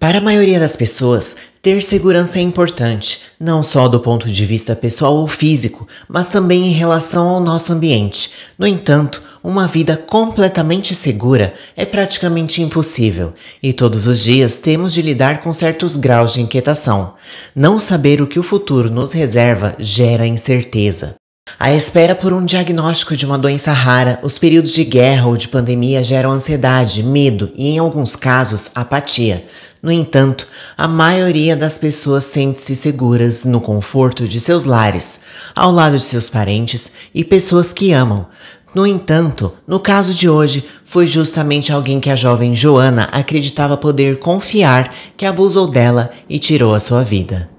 Para a maioria das pessoas, ter segurança é importante, não só do ponto de vista pessoal ou físico, mas também em relação ao nosso ambiente. No entanto, uma vida completamente segura é praticamente impossível, e todos os dias temos de lidar com certos graus de inquietação. Não saber o que o futuro nos reserva gera incerteza. À espera por um diagnóstico de uma doença rara, os períodos de guerra ou de pandemia geram ansiedade, medo e, em alguns casos, apatia. No entanto, a maioria das pessoas sente-se seguras no conforto de seus lares, ao lado de seus parentes e pessoas que amam. No entanto, no caso de hoje, foi justamente alguém que a jovem Joana acreditava poder confiar que abusou dela e tirou a sua vida.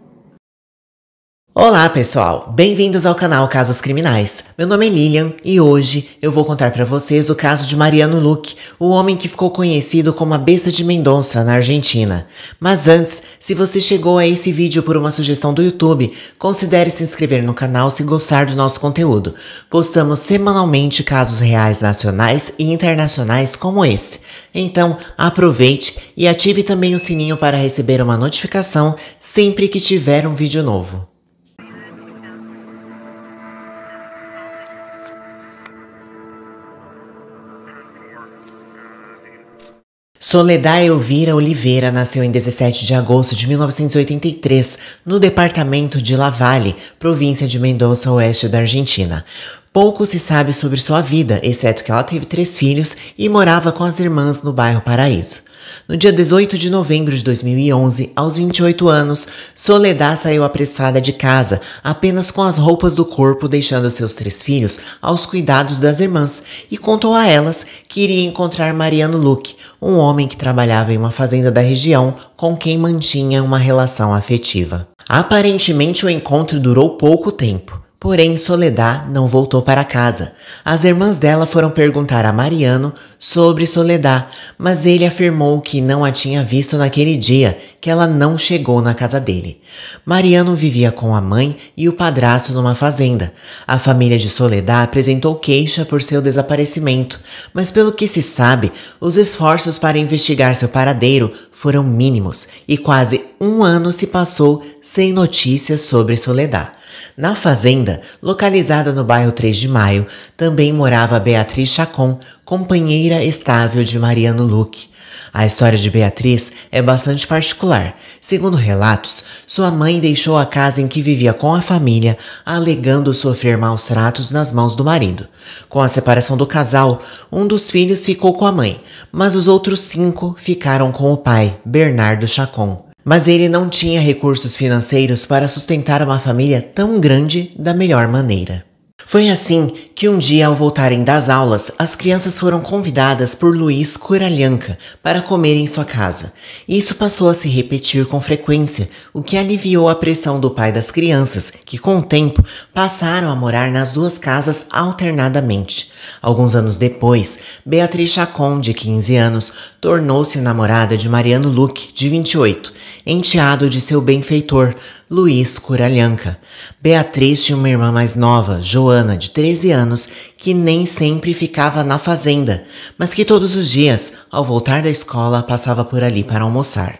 Olá pessoal, bem-vindos ao canal Casos Criminais. Meu nome é Lilian e hoje eu vou contar para vocês o caso de Mariano Luque, o homem que ficou conhecido como a Besta de Mendonça na Argentina. Mas antes, se você chegou a esse vídeo por uma sugestão do YouTube, considere se inscrever no canal se gostar do nosso conteúdo. Postamos semanalmente casos reais nacionais e internacionais como esse. Então, aproveite e ative também o sininho para receber uma notificação sempre que tiver um vídeo novo. Soledad Elvira Oliveira nasceu em 17 de agosto de 1983, no departamento de Lavalle, província de Mendoza, oeste da Argentina. Pouco se sabe sobre sua vida, exceto que ela teve três filhos e morava com as irmãs no bairro Paraíso. No dia 18 de novembro de 2011, aos 28 anos, Soledad saiu apressada de casa, apenas com as roupas do corpo, deixando seus três filhos aos cuidados das irmãs, e contou a elas que iria encontrar Mariano Luque, um homem que trabalhava em uma fazenda da região com quem mantinha uma relação afetiva. Aparentemente, o encontro durou pouco tempo. Porém, Soledad não voltou para casa. As irmãs dela foram perguntar a Mariano sobre Soledad, mas ele afirmou que não a tinha visto naquele dia, que ela não chegou na casa dele. Mariano vivia com a mãe e o padrasto numa fazenda. A família de Soledad apresentou queixa por seu desaparecimento, mas pelo que se sabe, os esforços para investigar seu paradeiro foram mínimos e quase um ano se passou sem notícias sobre Soledad. Na fazenda, localizada no bairro 3 de Maio, também morava Beatriz Chacon, companheira estável de Mariano Luque. A história de Beatriz é bastante particular. Segundo relatos, sua mãe deixou a casa em que vivia com a família, alegando sofrer maus tratos nas mãos do marido. Com a separação do casal, um dos filhos ficou com a mãe, mas os outros cinco ficaram com o pai, Bernardo Chacon. Mas ele não tinha recursos financeiros para sustentar uma família tão grande da melhor maneira. Foi assim que um dia, ao voltarem das aulas, as crianças foram convidadas por Luiz Coralhanca para comer em sua casa. Isso passou a se repetir com frequência, o que aliviou a pressão do pai das crianças, que com o tempo passaram a morar nas duas casas alternadamente. Alguns anos depois, Beatriz Chacon, de 15 anos, tornou-se namorada de Mariano Luque, de 28, enteado de seu benfeitor, Luiz Coralhanca. Beatriz tinha uma irmã mais nova, Joana Joana de 13 anos, que nem sempre ficava na fazenda, mas que todos os dias, ao voltar da escola, passava por ali para almoçar.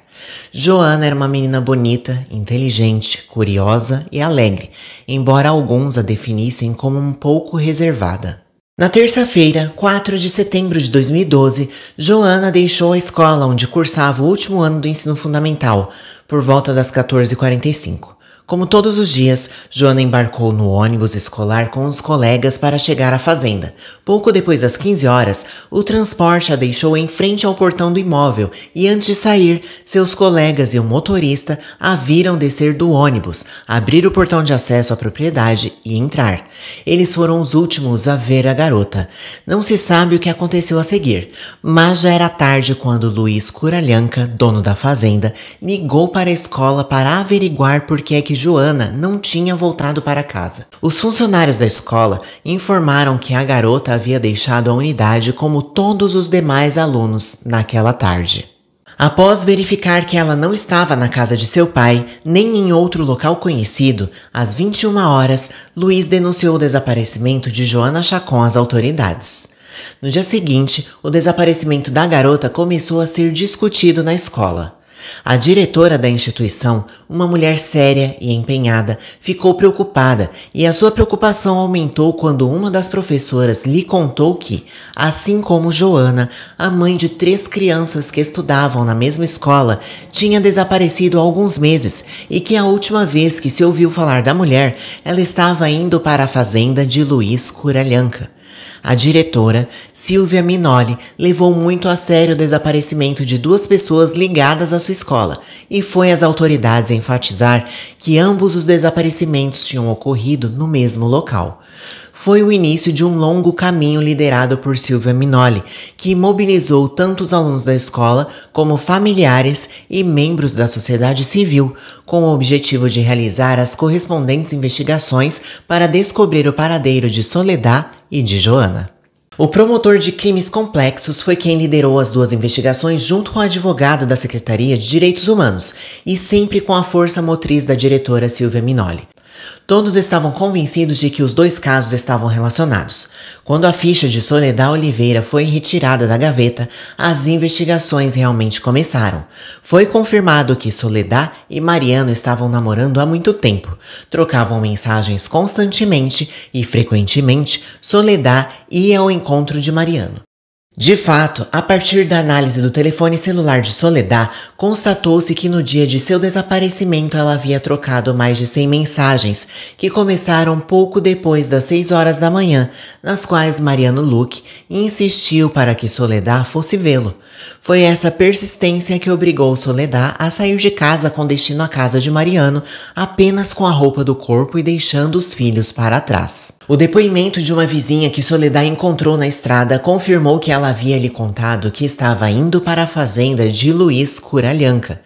Joana era uma menina bonita, inteligente, curiosa e alegre, embora alguns a definissem como um pouco reservada. Na terça-feira, 4 de setembro de 2012, Joana deixou a escola onde cursava o último ano do ensino fundamental, por volta das 14h45. Como todos os dias, Joana embarcou no ônibus escolar com os colegas para chegar à fazenda. Pouco depois das 15 horas, o transporte a deixou em frente ao portão do imóvel e antes de sair, seus colegas e o motorista a viram descer do ônibus, abrir o portão de acesso à propriedade e entrar. Eles foram os últimos a ver a garota. Não se sabe o que aconteceu a seguir, mas já era tarde quando Luiz Curalhanca, dono da fazenda, ligou para a escola para averiguar por que é que Joana não tinha voltado para casa. Os funcionários da escola informaram que a garota havia deixado a unidade como todos os demais alunos naquela tarde. Após verificar que ela não estava na casa de seu pai, nem em outro local conhecido, às 21 horas, Luiz denunciou o desaparecimento de Joana Chacon às autoridades. No dia seguinte, o desaparecimento da garota começou a ser discutido na escola. A diretora da instituição, uma mulher séria e empenhada, ficou preocupada e a sua preocupação aumentou quando uma das professoras lhe contou que, assim como Joana, a mãe de três crianças que estudavam na mesma escola tinha desaparecido há alguns meses e que a última vez que se ouviu falar da mulher, ela estava indo para a fazenda de Luiz Curalhanca. A diretora, Silvia Minoli, levou muito a sério o desaparecimento de duas pessoas ligadas à sua escola e foi às autoridades enfatizar que ambos os desaparecimentos tinham ocorrido no mesmo local foi o início de um longo caminho liderado por Silvia Minoli, que mobilizou tanto os alunos da escola como familiares e membros da sociedade civil, com o objetivo de realizar as correspondentes investigações para descobrir o paradeiro de Soledad e de Joana. O promotor de crimes complexos foi quem liderou as duas investigações junto com o advogado da Secretaria de Direitos Humanos e sempre com a força motriz da diretora Silvia Minoli. Todos estavam convencidos de que os dois casos estavam relacionados. Quando a ficha de Soledad Oliveira foi retirada da gaveta, as investigações realmente começaram. Foi confirmado que Soledad e Mariano estavam namorando há muito tempo, trocavam mensagens constantemente e frequentemente Soledad ia ao encontro de Mariano. De fato, a partir da análise do telefone celular de Soledad, constatou-se que no dia de seu desaparecimento ela havia trocado mais de 100 mensagens, que começaram pouco depois das 6 horas da manhã, nas quais Mariano Luque insistiu para que Soledad fosse vê-lo. Foi essa persistência que obrigou Soledad a sair de casa com destino à casa de Mariano, apenas com a roupa do corpo e deixando os filhos para trás. O depoimento de uma vizinha que Soledad encontrou na estrada confirmou que ela havia lhe contado que estava indo para a fazenda de Luiz Curalhanca.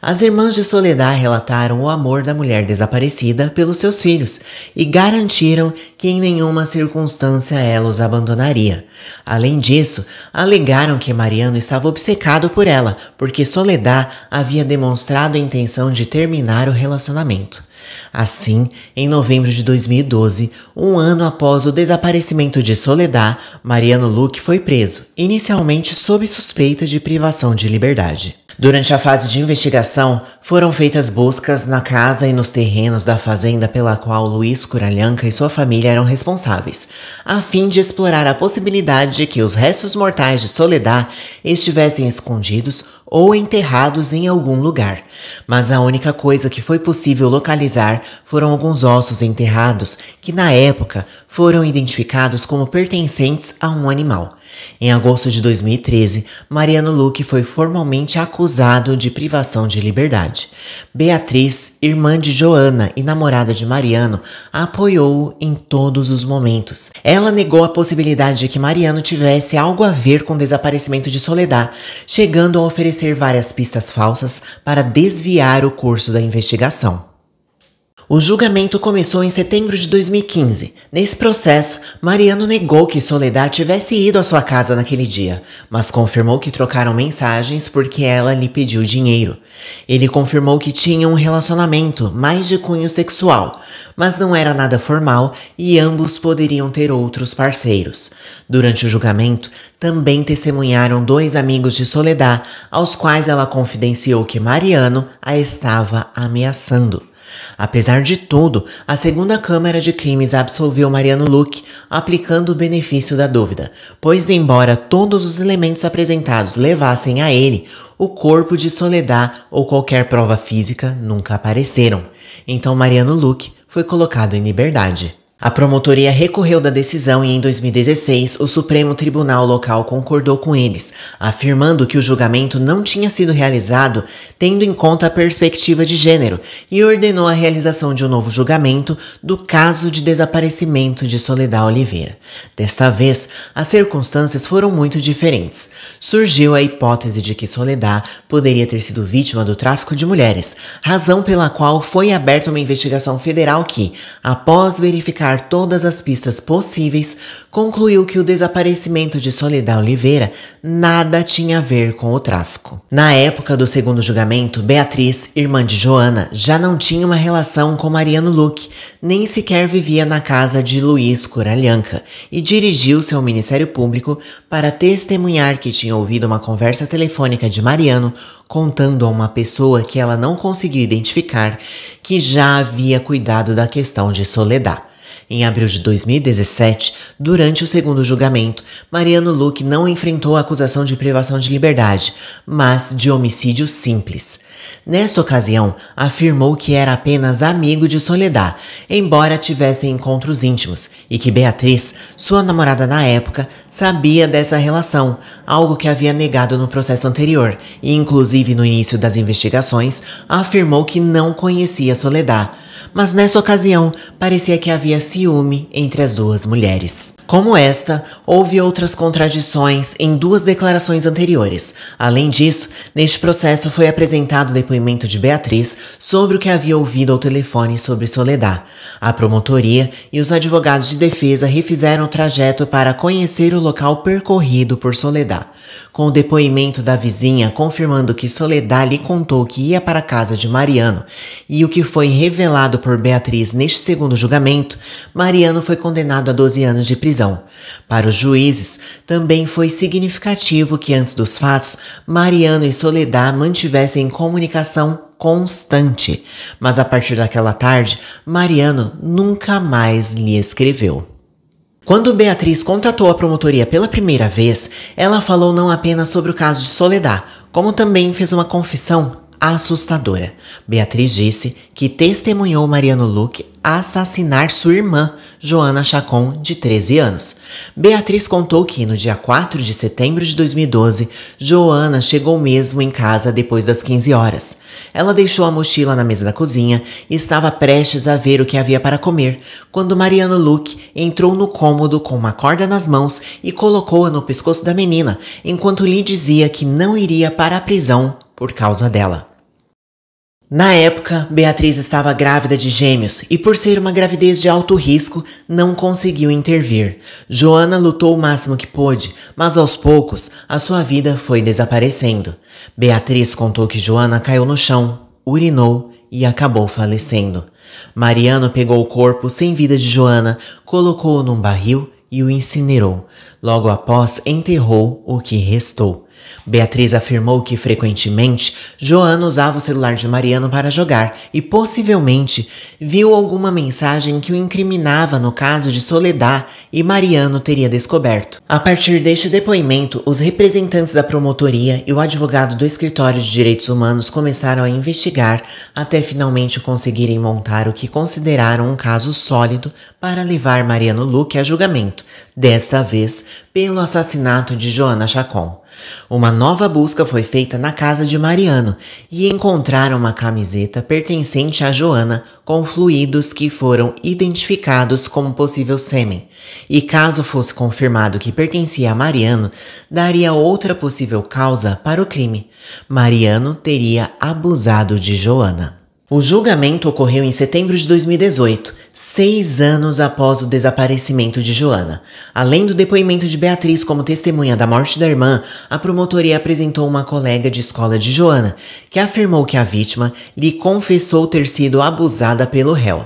As irmãs de Soledad relataram o amor da mulher desaparecida pelos seus filhos e garantiram que em nenhuma circunstância ela os abandonaria. Além disso, alegaram que Mariano estava obcecado por ela, porque Soledad havia demonstrado a intenção de terminar o relacionamento. Assim, em novembro de 2012, um ano após o desaparecimento de Soledad, Mariano Luque foi preso, inicialmente sob suspeita de privação de liberdade. Durante a fase de investigação, foram feitas buscas na casa e nos terrenos da fazenda pela qual Luiz Curalhanca e sua família eram responsáveis, a fim de explorar a possibilidade de que os restos mortais de Soledad estivessem escondidos ou enterrados em algum lugar, mas a única coisa que foi possível localizar foram alguns ossos enterrados que, na época, foram identificados como pertencentes a um animal. Em agosto de 2013, Mariano Luque foi formalmente acusado de privação de liberdade. Beatriz, irmã de Joana e namorada de Mariano, apoiou-o em todos os momentos. Ela negou a possibilidade de que Mariano tivesse algo a ver com o desaparecimento de Soledad, chegando a oferecer várias pistas falsas para desviar o curso da investigação. O julgamento começou em setembro de 2015. Nesse processo, Mariano negou que Soledad tivesse ido à sua casa naquele dia, mas confirmou que trocaram mensagens porque ela lhe pediu dinheiro. Ele confirmou que tinha um relacionamento, mais de cunho sexual, mas não era nada formal e ambos poderiam ter outros parceiros. Durante o julgamento, também testemunharam dois amigos de Soledad, aos quais ela confidenciou que Mariano a estava ameaçando. Apesar de tudo, a segunda Câmara de Crimes absolveu Mariano Luque, aplicando o benefício da dúvida, pois, embora todos os elementos apresentados levassem a ele, o corpo de Soledad ou qualquer prova física nunca apareceram. Então Mariano Luque foi colocado em liberdade. A promotoria recorreu da decisão e em 2016 o Supremo Tribunal Local concordou com eles, afirmando que o julgamento não tinha sido realizado tendo em conta a perspectiva de gênero e ordenou a realização de um novo julgamento do caso de desaparecimento de Soledad Oliveira. Desta vez, as circunstâncias foram muito diferentes. Surgiu a hipótese de que Soledad poderia ter sido vítima do tráfico de mulheres, razão pela qual foi aberta uma investigação federal que, após verificar todas as pistas possíveis, concluiu que o desaparecimento de Soledad Oliveira nada tinha a ver com o tráfico. Na época do segundo julgamento, Beatriz, irmã de Joana, já não tinha uma relação com Mariano Luque, nem sequer vivia na casa de Luiz Curalhanca e dirigiu-se ao Ministério Público para testemunhar que tinha ouvido uma conversa telefônica de Mariano contando a uma pessoa que ela não conseguiu identificar que já havia cuidado da questão de Soledad. Em abril de 2017, durante o segundo julgamento, Mariano Luque não enfrentou a acusação de privação de liberdade, mas de homicídio simples. Nesta ocasião, afirmou que era apenas amigo de Soledad, embora tivessem encontros íntimos, e que Beatriz, sua namorada na época, sabia dessa relação, algo que havia negado no processo anterior, e inclusive no início das investigações, afirmou que não conhecia Soledad mas nessa ocasião parecia que havia ciúme entre as duas mulheres. Como esta, houve outras contradições em duas declarações anteriores. Além disso, neste processo foi apresentado o depoimento de Beatriz sobre o que havia ouvido ao telefone sobre Soledad. A promotoria e os advogados de defesa refizeram o trajeto para conhecer o local percorrido por Soledad. Com o depoimento da vizinha confirmando que Soledad lhe contou que ia para a casa de Mariano e o que foi revelado julgado por Beatriz neste segundo julgamento, Mariano foi condenado a 12 anos de prisão. Para os juízes, também foi significativo que antes dos fatos, Mariano e Soledad mantivessem comunicação constante, mas a partir daquela tarde, Mariano nunca mais lhe escreveu. Quando Beatriz contatou a promotoria pela primeira vez, ela falou não apenas sobre o caso de Soledad, como também fez uma confissão assustadora. Beatriz disse que testemunhou Mariano Luque assassinar sua irmã, Joana Chacon, de 13 anos. Beatriz contou que no dia 4 de setembro de 2012, Joana chegou mesmo em casa depois das 15 horas. Ela deixou a mochila na mesa da cozinha e estava prestes a ver o que havia para comer, quando Mariano Luke entrou no cômodo com uma corda nas mãos e colocou-a no pescoço da menina, enquanto lhe dizia que não iria para a prisão por causa dela. Na época, Beatriz estava grávida de gêmeos e, por ser uma gravidez de alto risco, não conseguiu intervir. Joana lutou o máximo que pôde, mas aos poucos a sua vida foi desaparecendo. Beatriz contou que Joana caiu no chão, urinou e acabou falecendo. Mariano pegou o corpo sem vida de Joana, colocou-o num barril e o incinerou. Logo após, enterrou o que restou. Beatriz afirmou que frequentemente Joana usava o celular de Mariano para jogar e possivelmente viu alguma mensagem que o incriminava no caso de Soledad e Mariano teria descoberto. A partir deste depoimento, os representantes da promotoria e o advogado do escritório de direitos humanos começaram a investigar até finalmente conseguirem montar o que consideraram um caso sólido para levar Mariano Luque a julgamento, desta vez pelo assassinato de Joana Chacon. Uma nova busca foi feita na casa de Mariano e encontraram uma camiseta pertencente a Joana com fluidos que foram identificados como possível sêmen. E caso fosse confirmado que pertencia a Mariano, daria outra possível causa para o crime. Mariano teria abusado de Joana. O julgamento ocorreu em setembro de 2018, seis anos após o desaparecimento de Joana. Além do depoimento de Beatriz como testemunha da morte da irmã, a promotoria apresentou uma colega de escola de Joana, que afirmou que a vítima lhe confessou ter sido abusada pelo réu.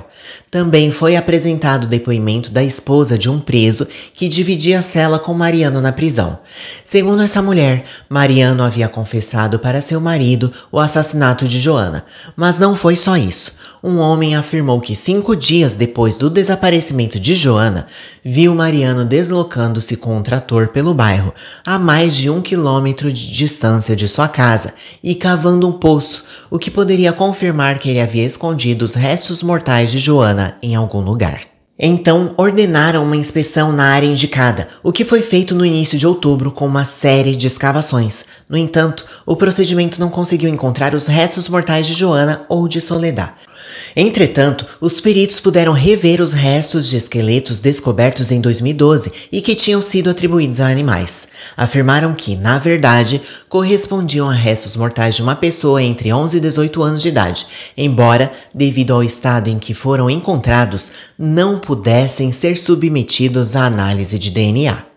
Também foi apresentado o depoimento da esposa de um preso que dividia a cela com Mariano na prisão. Segundo essa mulher, Mariano havia confessado para seu marido o assassinato de Joana, mas não foi só isso um homem afirmou que cinco dias depois do desaparecimento de Joana, viu Mariano deslocando-se com um trator pelo bairro, a mais de um quilômetro de distância de sua casa, e cavando um poço, o que poderia confirmar que ele havia escondido os restos mortais de Joana em algum lugar. Então, ordenaram uma inspeção na área indicada, o que foi feito no início de outubro com uma série de escavações. No entanto, o procedimento não conseguiu encontrar os restos mortais de Joana ou de Soledad. Entretanto, os peritos puderam rever os restos de esqueletos descobertos em 2012 e que tinham sido atribuídos a animais. Afirmaram que, na verdade, correspondiam a restos mortais de uma pessoa entre 11 e 18 anos de idade, embora, devido ao estado em que foram encontrados, não pudessem ser submetidos à análise de DNA.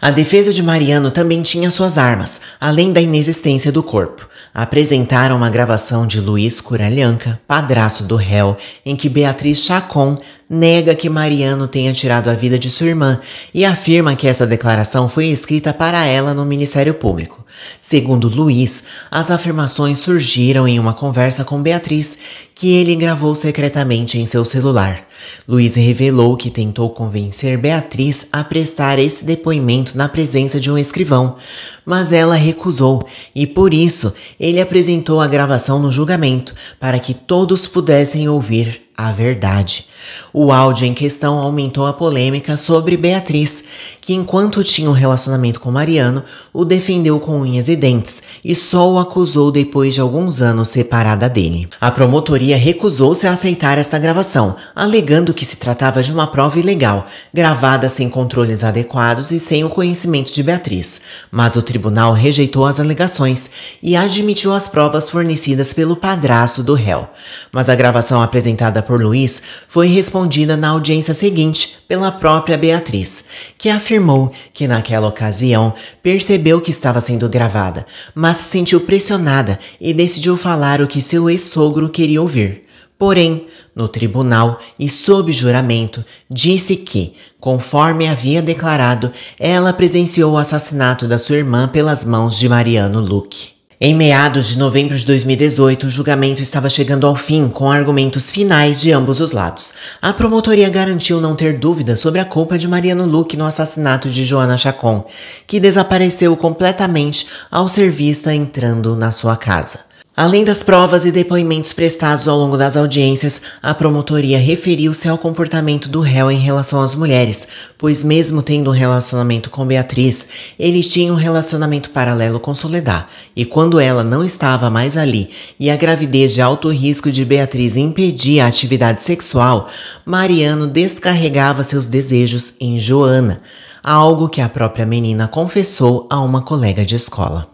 A defesa de Mariano também tinha suas armas, além da inexistência do corpo. Apresentaram uma gravação de Luiz Curalhanca, padraço do réu, em que Beatriz Chacon nega que Mariano tenha tirado a vida de sua irmã e afirma que essa declaração foi escrita para ela no Ministério Público. Segundo Luiz, as afirmações surgiram em uma conversa com Beatriz, que ele gravou secretamente em seu celular. Luiz revelou que tentou convencer Beatriz a prestar esse depoimento na presença de um escrivão, mas ela recusou e, por isso, ele apresentou a gravação no julgamento para que todos pudessem ouvir a verdade. O áudio em questão aumentou a polêmica sobre Beatriz, que enquanto tinha um relacionamento com Mariano, o defendeu com unhas e dentes e só o acusou depois de alguns anos separada dele. A promotoria recusou-se a aceitar esta gravação, alegando que se tratava de uma prova ilegal, gravada sem controles adequados e sem o conhecimento de Beatriz. Mas o tribunal rejeitou as alegações e admitiu as provas fornecidas pelo padrasto do réu. Mas a gravação apresentada por Luiz foi respondida na audiência seguinte pela própria Beatriz, que afirmou que naquela ocasião percebeu que estava sendo gravada, mas se sentiu pressionada e decidiu falar o que seu ex-sogro queria ouvir. Porém, no tribunal e sob juramento, disse que, conforme havia declarado, ela presenciou o assassinato da sua irmã pelas mãos de Mariano Luque. Em meados de novembro de 2018, o julgamento estava chegando ao fim com argumentos finais de ambos os lados. A promotoria garantiu não ter dúvidas sobre a culpa de Mariano Luque no assassinato de Joana Chacon, que desapareceu completamente ao ser vista entrando na sua casa. Além das provas e depoimentos prestados ao longo das audiências, a promotoria referiu-se ao comportamento do réu em relação às mulheres, pois, mesmo tendo um relacionamento com Beatriz, ele tinha um relacionamento paralelo com Soledad, e quando ela não estava mais ali e a gravidez de alto risco de Beatriz impedia a atividade sexual, Mariano descarregava seus desejos em Joana, algo que a própria menina confessou a uma colega de escola.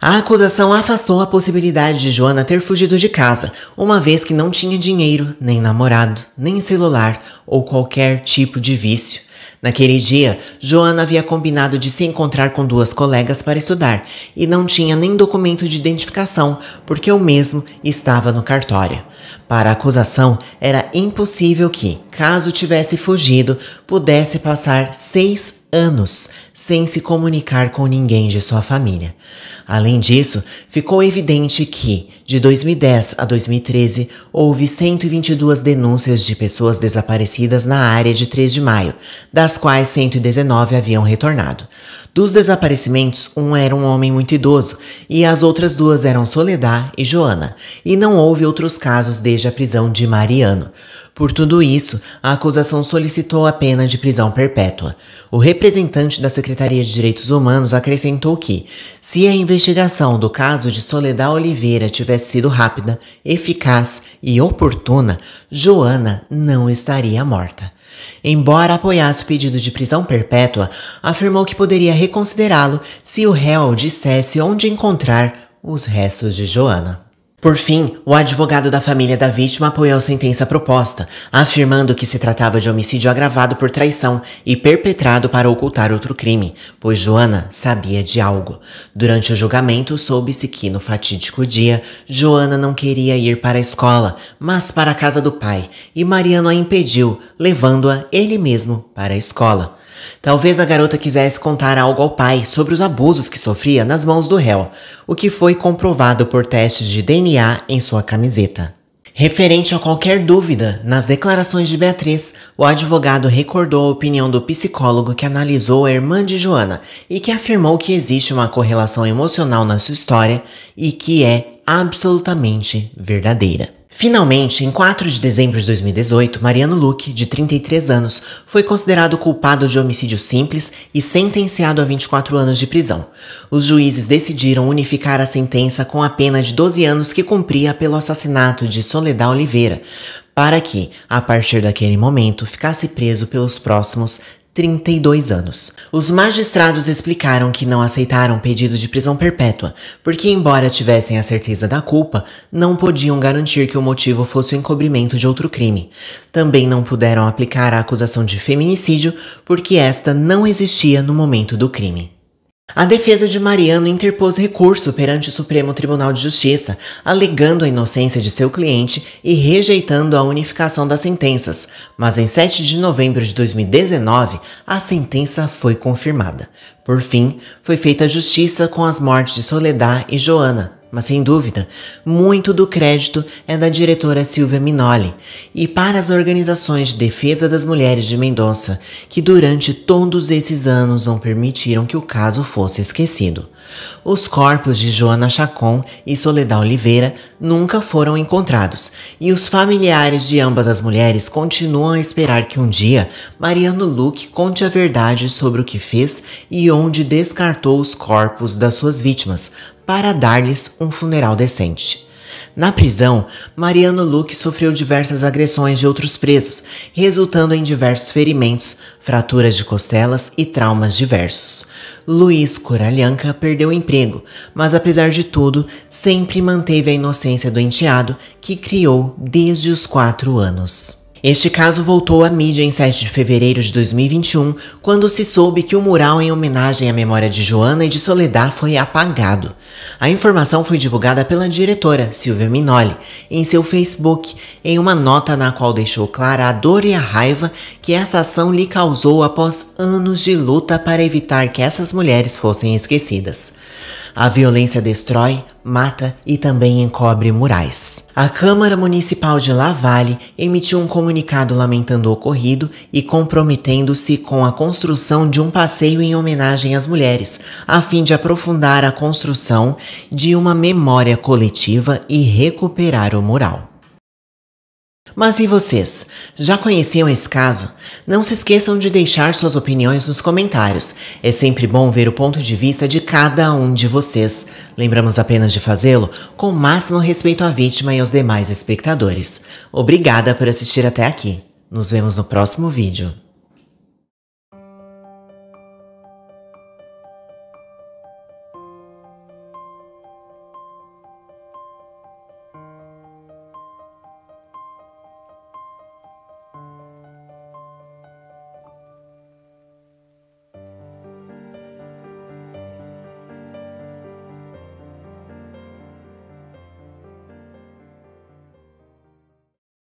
A acusação afastou a possibilidade de Joana ter fugido de casa, uma vez que não tinha dinheiro, nem namorado, nem celular ou qualquer tipo de vício. Naquele dia, Joana havia combinado de se encontrar com duas colegas para estudar e não tinha nem documento de identificação, porque o mesmo estava no cartório. Para a acusação, era impossível que, caso tivesse fugido, pudesse passar seis anos sem se comunicar com ninguém de sua família. Além disso, ficou evidente que, de 2010 a 2013, houve 122 denúncias de pessoas desaparecidas na área de 3 de maio, das quais 119 haviam retornado. Dos desaparecimentos, um era um homem muito idoso e as outras duas eram Soledad e Joana, e não houve outros casos desde a prisão de Mariano. Por tudo isso, a acusação solicitou a pena de prisão perpétua. O representante da Secretaria de Direitos Humanos acrescentou que, se a investigação do caso de Soledad Oliveira tivesse sido rápida, eficaz e oportuna, Joana não estaria morta. Embora apoiasse o pedido de prisão perpétua, afirmou que poderia reconsiderá-lo se o réu dissesse onde encontrar os restos de Joana. Por fim, o advogado da família da vítima apoiou a sentença proposta, afirmando que se tratava de homicídio agravado por traição e perpetrado para ocultar outro crime, pois Joana sabia de algo. Durante o julgamento, soube-se que, no fatídico dia, Joana não queria ir para a escola, mas para a casa do pai, e Mariano a impediu, levando-a ele mesmo para a escola. Talvez a garota quisesse contar algo ao pai sobre os abusos que sofria nas mãos do réu, o que foi comprovado por testes de DNA em sua camiseta. Referente a qualquer dúvida, nas declarações de Beatriz, o advogado recordou a opinião do psicólogo que analisou a irmã de Joana e que afirmou que existe uma correlação emocional na sua história e que é absolutamente verdadeira. Finalmente, em 4 de dezembro de 2018, Mariano Luque, de 33 anos, foi considerado culpado de homicídio simples e sentenciado a 24 anos de prisão. Os juízes decidiram unificar a sentença com a pena de 12 anos que cumpria pelo assassinato de Soledad Oliveira, para que, a partir daquele momento, ficasse preso pelos próximos 32 anos. Os magistrados explicaram que não aceitaram pedido de prisão perpétua, porque, embora tivessem a certeza da culpa, não podiam garantir que o motivo fosse o encobrimento de outro crime. Também não puderam aplicar a acusação de feminicídio, porque esta não existia no momento do crime. A defesa de Mariano interpôs recurso perante o Supremo Tribunal de Justiça, alegando a inocência de seu cliente e rejeitando a unificação das sentenças, mas em 7 de novembro de 2019, a sentença foi confirmada. Por fim, foi feita justiça com as mortes de Soledad e Joana, mas sem dúvida, muito do crédito é da diretora Silvia Minoli e para as organizações de defesa das mulheres de Mendonça, que durante todos esses anos não permitiram que o caso fosse esquecido. Os corpos de Joana Chacon e Soledad Oliveira nunca foram encontrados, e os familiares de ambas as mulheres continuam a esperar que um dia Mariano Luque conte a verdade sobre o que fez e onde descartou os corpos das suas vítimas, para dar-lhes um funeral decente. Na prisão, Mariano Luque sofreu diversas agressões de outros presos, resultando em diversos ferimentos, fraturas de costelas e traumas diversos. Luiz Coralhanca perdeu o emprego, mas apesar de tudo, sempre manteve a inocência do enteado que criou desde os quatro anos. Este caso voltou à mídia em 7 de fevereiro de 2021, quando se soube que o mural em homenagem à memória de Joana e de Soledad foi apagado. A informação foi divulgada pela diretora, Silvia Minoli, em seu Facebook, em uma nota na qual deixou clara a dor e a raiva que essa ação lhe causou após anos de luta para evitar que essas mulheres fossem esquecidas. A violência destrói, mata e também encobre murais. A Câmara Municipal de Lavalle emitiu um comunicado lamentando o ocorrido e comprometendo-se com a construção de um passeio em homenagem às mulheres, a fim de aprofundar a construção de uma memória coletiva e recuperar o mural. Mas e vocês? Já conheciam esse caso? Não se esqueçam de deixar suas opiniões nos comentários. É sempre bom ver o ponto de vista de cada um de vocês. Lembramos apenas de fazê-lo com o máximo respeito à vítima e aos demais espectadores. Obrigada por assistir até aqui. Nos vemos no próximo vídeo.